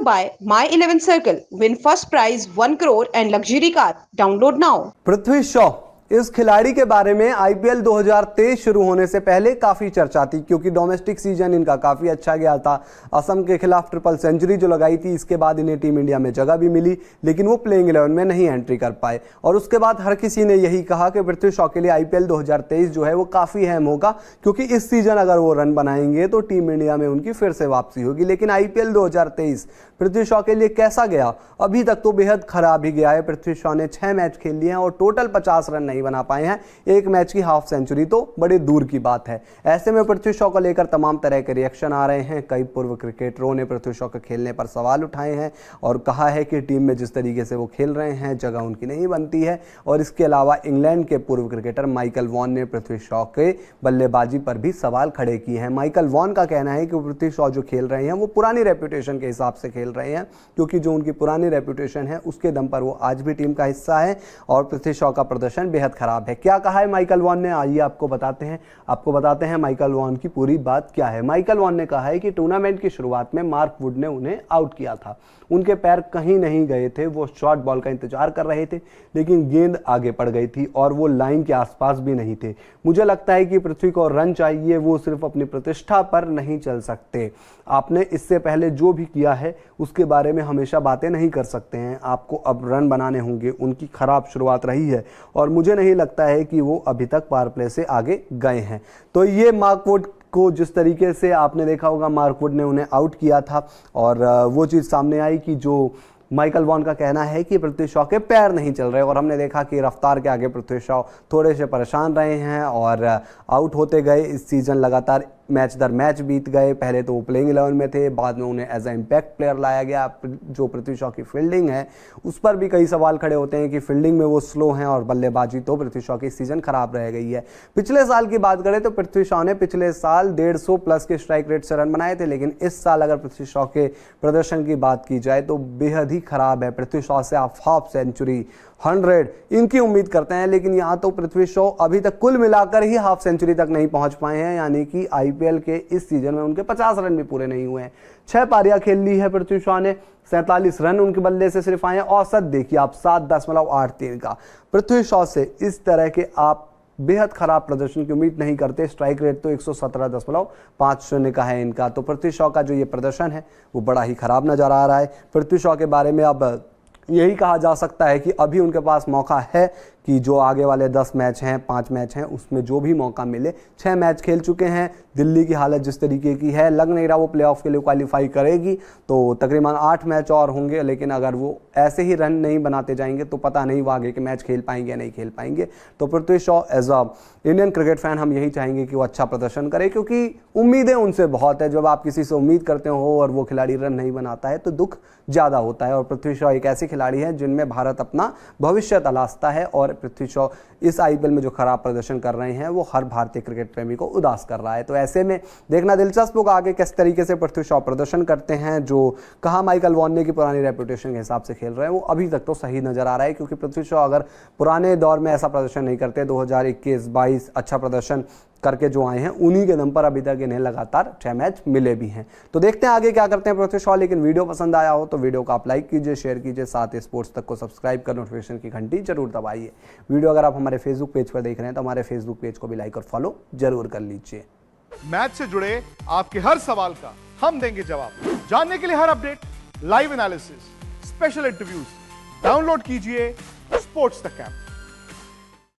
to buy My 11 Circle. Win first prize 1 crore and luxury car. Download now. Prithvi Shaw इस खिलाड़ी के बारे में आईपीएल 2023 शुरू होने से पहले काफ़ी चर्चा थी क्योंकि डोमेस्टिक सीजन इनका काफ़ी अच्छा गया था असम के खिलाफ ट्रिपल सेंचुरी जो लगाई थी इसके बाद इन्हें टीम इंडिया में जगह भी मिली लेकिन वो प्लेइंग इलेवन में नहीं एंट्री कर पाए और उसके बाद हर किसी ने यही कहा कि पृथ्वी शॉ के लिए आई पी जो है वो काफ़ी अहम होगा क्योंकि इस सीजन अगर वो रन बनाएंगे तो टीम इंडिया में उनकी फिर से वापसी होगी लेकिन आईपीएल दो पृथ्वी शॉ के लिए कैसा गया अभी तक तो बेहद खराब ही गया है पृथ्वी शॉ ने छह मैच खेल लिए हैं और टोटल पचास रन नहीं नहीं बना पाए हैं एक मैच की हाफ सेंचुरी तो बड़े दूर की बात है ऐसे में पृथ्वी शॉ को लेकर तमाम तरह के रिएक्शन आ रहे हैं कई पूर्व क्रिकेटरों ने पृथ्वी शॉ के खेलने पर सवाल उठाए हैं और कहा है कि टीम में जिस तरीके से वो खेल रहे हैं जगह उनकी नहीं बनती है और इसके अलावा इंग्लैंड के पूर्व क्रिकेटर माइकल वॉन ने पृथ्वी शॉ के बल्लेबाजी पर भी सवाल खड़े किए हैं माइकल वॉन का कहना है कि पृथ्वी शॉ जो खेल रहे हैं वो पुरानी रेपुटेशन के हिसाब से खेल रहे हैं क्योंकि जो उनकी पुरानी रेपुटेशन है उसके दम पर वो आज भी टीम का हिस्सा है और पृथ्वी शॉ का प्रदर्शन बेहद बेहद ख़राब है क्या कहा है माइकल वॉन ने आइए आपको बताते हैं आपको बताते हैं माइकल वॉन की पूरी बात क्या है माइकल वॉन ने कहा है कि टूर्नामेंट की शुरुआत में मार्क वुड ने उन्हें आउट किया था उनके पैर कहीं नहीं गए थे वो शॉर्ट बॉल का इंतजार कर रहे थे लेकिन गेंद आगे पड़ गई थी और वो लाइन के आसपास भी नहीं थे मुझे लगता है कि पृथ्वी को रन चाहिए वो सिर्फ अपनी प्रतिष्ठा पर नहीं चल सकते आपने इससे पहले जो भी किया है उसके बारे में हमेशा बातें नहीं कर सकते हैं आपको अब रन बनाने होंगे उनकी खराब शुरुआत रही है और मुझे मुझे नहीं लगता है कि वो अभी तक पावर प्ले से आगे गए हैं तो ये मार्कवुड को जिस तरीके से आपने देखा होगा मार्कवुड ने उन्हें आउट किया था और वो चीज़ सामने आई कि जो माइकल वॉन का कहना है कि पृथ्वी शॉ के पैर नहीं चल रहे और हमने देखा कि रफ्तार के आगे पृथ्वी शॉ थोड़े से परेशान रहे हैं और आउट होते गए इस सीज़न लगातार मैच दर मैच बीत गए पहले तो वो प्लेइंग इलेवन में थे बाद में उन्हें एज ए इम्पैक्ट प्लेयर लाया गया जो पृथ्वी शॉ की फील्डिंग है उस पर भी कई सवाल खड़े होते हैं कि फील्डिंग में वो स्लो हैं और बल्लेबाजी तो पृथ्वी शॉ की सीजन खराब रह गई है पिछले साल की बात करें तो पृथ्वी शॉ ने पिछले साल डेढ़ सौ प्लस के स्ट्राइक रेट से रन बनाए थे लेकिन इस साल अगर पृथ्वी शॉ के प्रदर्शन की बात की जाए तो बेहद ही खराब है पृथ्वी शॉ से आप हाफ सेंचुरी हंड्रेड इनकी उम्मीद करते हैं लेकिन यहाँ तो पृथ्वी शॉ अभी तक कुल मिलाकर ही हाफ सेंचुरी तक नहीं पहुंच पाए हैं यानी कि आई आईपीएल के इस सीजन में उनके 50 रन भी पूरे नहीं हुए हैं छह पारियां खेल ली है पृथ्वी शाह ने सैंतालीस रन उनके बल्ले से सिर्फ आए हैं औसत देखिए आप सात दशमलव आठ तीन का पृथ्वी शॉ से इस तरह के आप बेहद खराब प्रदर्शन की उम्मीद नहीं करते स्ट्राइक रेट तो एक शून्य का है इनका तो पृथ्वी शॉ का जो ये प्रदर्शन है वो बड़ा ही खराब नजर आ रहा है पृथ्वी शॉ के बारे में अब यही कहा जा सकता है कि अभी उनके पास मौका है कि जो आगे वाले दस मैच हैं पाँच मैच हैं उसमें जो भी मौका मिले छः मैच खेल चुके हैं दिल्ली की हालत जिस तरीके की है लग नहीं रहा वो प्ले के लिए क्वालिफाई करेगी तो तकरीबन आठ मैच और होंगे लेकिन अगर वो ऐसे ही रन नहीं बनाते जाएंगे तो पता नहीं वो आगे के मैच खेल पाएंगे या नहीं खेल पाएंगे तो Prithvi Shaw as a Indian cricket fan हम यही चाहेंगे कि वो अच्छा प्रदर्शन करे क्योंकि उम्मीदें उनसे बहुत है जब आप किसी से उम्मीद करते हो और वो खिलाड़ी रन नहीं बनाता है तो दुख ज़्यादा होता है और पृथ्वी शॉ एक ऐसे खिलाड़ी खिलाड़ी हैं जिनमें भारत अपना भविष्य तलाशता है और पृथ्वी शॉ इस आईपीएल में जो खराब प्रदर्शन कर रहे हैं वो हर भारतीय क्रिकेट प्रेमी को उदास कर रहा है तो ऐसे में देखना दिलचस्प होगा आगे किस तरीके से पृथ्वी शॉ प्रदर्शन करते हैं जो कहा माइकल वॉन्ने की पुरानी रेपुटेशन के हिसाब से खेल रहे हैं वो अभी तक तो सही नजर आ रहा है क्योंकि पृथ्वी शॉ अगर पुराने दौर में ऐसा प्रदर्शन नहीं करते दो हजार अच्छा प्रदर्शन करके जो आए हैं उन्हीं के दम पर अभी तक इन्हें लगातार छह मैच मिले भी हैं तो देखते हैं आगे क्या करते हैं प्रोसेस शॉ लेकिन वीडियो पसंद आया हो तो वीडियो को आप लाइक कीजिए शेयर कीजिए साथ ही स्पोर्ट्स तक को सब्सक्राइब कर नोटिफिकेशन की घंटी जरूर दबाइए वीडियो अगर आप हमारे फेसबुक पेज पर देख रहे हैं तो हमारे फेसबुक पेज को भी लाइक और फॉलो जरूर कर लीजिए मैच से जुड़े आपके हर सवाल का हम देंगे जवाब जानने के लिए हर update live analysis special interviews download कीजिए स्पोर्ट्स तक ऐप